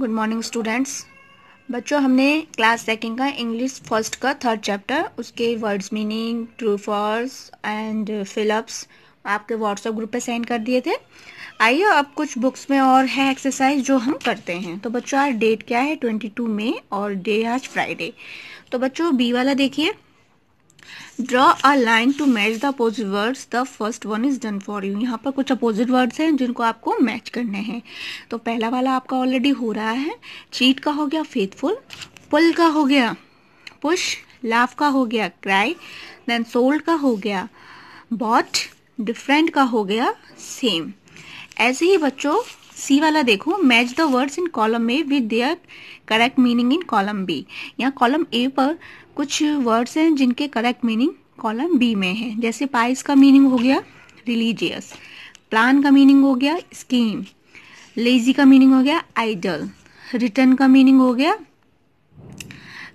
good morning students बच्चों हमने class second का इंग्लिश फर्स्ट का थर्ड चैप्टर उसके words meaning true false and fill ups आपके व्हाट्सएप ग्रुप पे सेंड कर दिए थे आइए अब कुछ बुक्स में और है एक्सरसाइज जो हम करते हैं तो बच्चों आज डेट क्या है ट्वेंटी टू मई और डे आज फ्राइडे तो बच्चों बी वाला देखिए draw a line to match the opposite words the first one is done for you यहाँ पर कुछ अपोजिट वर्ड्स हैं जिनको आपको मैच करने हैं तो पहला वाला आपका ऑलरेडी हो रहा है चीट का हो गया फेथफुल पुल का हो गया पुश लाफ का हो गया क्राई देन सोल्ड का हो गया बॉट डिफरेंट का हो गया सेम ऐसे ही बच्चों सी वाला देखो match the words in column A with their correct meaning in column B यहाँ कॉलम ए पर कुछ वर्ड्स हैं जिनके करेक्ट मीनिंग कॉलम बी में है जैसे पाइस का मीनिंग हो गया रिलीजियस प्लान का मीनिंग हो गया स्कीम लेजी का मीनिंग हो गया आइडल रिटर्न का मीनिंग हो गया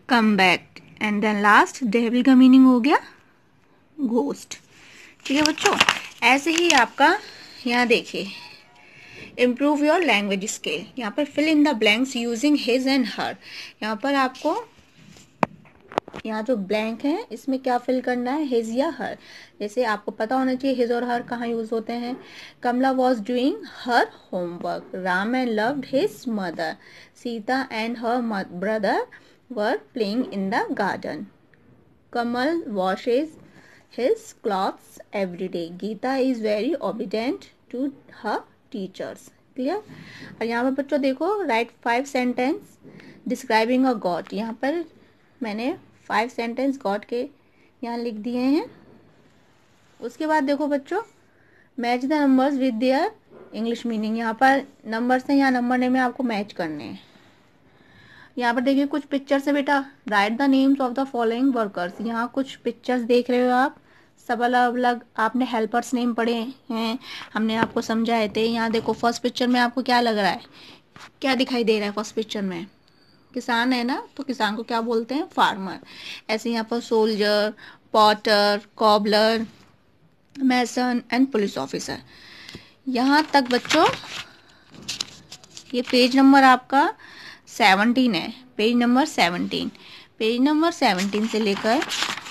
come back and then last devil का मीनिंग हो गया घोस्ट ठीक है बच्चों ऐसे ही आपका यहाँ देखिए इम्प्रूव योर लैंग्वेज स्किल यहाँ पर fill in the blanks using his and her यहाँ पर आपको यहाँ जो ब्लैंक है इसमें क्या फिल करना है हिज या हर जैसे आपको पता होना चाहिए हिज और हर कहाँ यूज होते हैं Kamala was doing her homework Ram and loved his mother Sita and her brother were playing in the garden Kamal washes his clothes every day Gita is very obedient to her teachers clear और यहाँ पर बच्चों देखो write five sentence describing a god यहाँ पर मैंने five sentence God के यहाँ लिख दिए हैं उसके बाद देखो बच्चों match the numbers with their English meaning यहाँ पर नंबर से यहाँ नंबर नेम में आपको मैच करने हैं यहाँ पर देखिए कुछ पिक्चर्स है बेटा write the names of the following workers यहाँ कुछ पिक्चर्स देख रहे हो आप सब अलग अलग आपने हेल्पर्स नेम पढ़े हैं हमने आपको समझाए थे यहाँ देखो फर्स्ट पिक्चर में आपको क्या लग रहा है क्या दिखाई दे रहा है फर्स्ट पिक्चर में किसान है ना तो किसान को क्या बोलते हैं फार्मर ऐसे यहाँ पर soldier potter cobbler mason and police officer यहाँ तक बच्चों ये पेज नंबर आपका सेवनटीन है page number seventeen page number seventeen से लेकर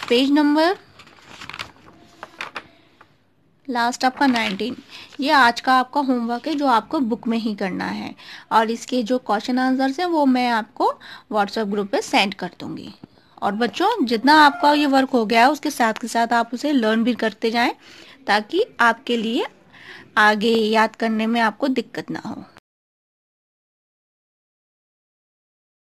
पेज नंबर लास्ट आपका नाइनटीन ये आज का आपका होमवर्क है जो आपको बुक में ही करना है और इसके जो क्वेश्चन आंसर्स हैं वो मैं आपको व्हाट्सएप ग्रुप पे सेंड कर दूंगी और बच्चों जितना आपका ये वर्क हो गया है उसके साथ के साथ आप उसे लर्न भी करते जाएं ताकि आपके लिए आगे याद करने में आपको दिक्कत ना हो